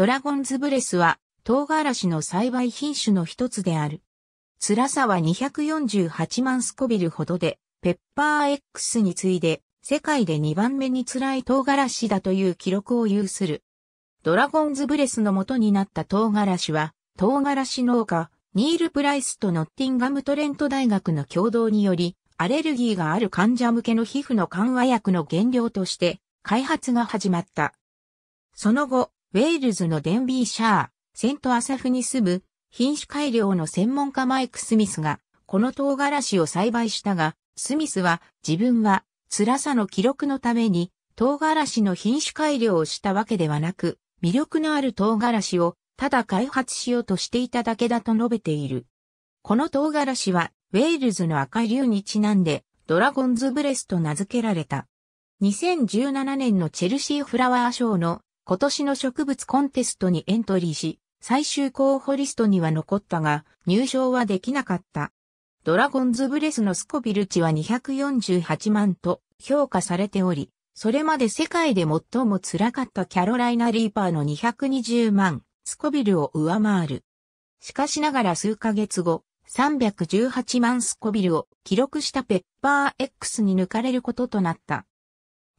ドラゴンズブレスは、唐辛子の栽培品種の一つである。辛さは248万スコビルほどで、ペッパー X に次いで、世界で2番目に辛い唐辛子だという記録を有する。ドラゴンズブレスの元になった唐辛子は、唐辛子農家、ニール・プライスとノッティンガム・トレント大学の共同により、アレルギーがある患者向けの皮膚の緩和薬の原料として、開発が始まった。その後、ウェールズのデンビーシャー、セントアサフに住む品種改良の専門家マイク・スミスが、この唐辛子を栽培したが、スミスは自分は辛さの記録のために唐辛子の品種改良をしたわけではなく、魅力のある唐辛子をただ開発しようとしていただけだと述べている。この唐辛子はウェールズの赤竜にちなんでドラゴンズブレスと名付けられた。2017年のチェルシーフラワー賞の今年の植物コンテストにエントリーし、最終候補リストには残ったが、入賞はできなかった。ドラゴンズブレスのスコビル値は248万と評価されており、それまで世界で最も辛かったキャロライナリーパーの220万、スコビルを上回る。しかしながら数ヶ月後、318万スコビルを記録したペッパー X に抜かれることとなった。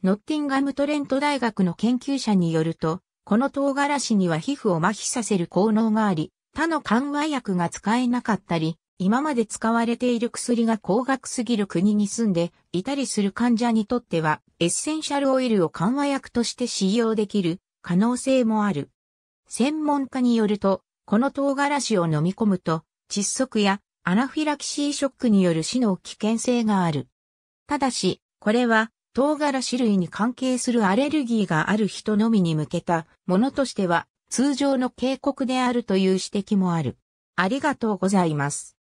ノッティンガムトレント大学の研究者によると、この唐辛子には皮膚を麻痺させる効能があり、他の緩和薬が使えなかったり、今まで使われている薬が高額すぎる国に住んでいたりする患者にとっては、エッセンシャルオイルを緩和薬として使用できる可能性もある。専門家によると、この唐辛子を飲み込むと、窒息やアナフィラキシーショックによる死の危険性がある。ただし、これは唐辛子類に関係するアレルギーがある人のみに向けたものとしては通常の警告であるという指摘もある。ありがとうございます。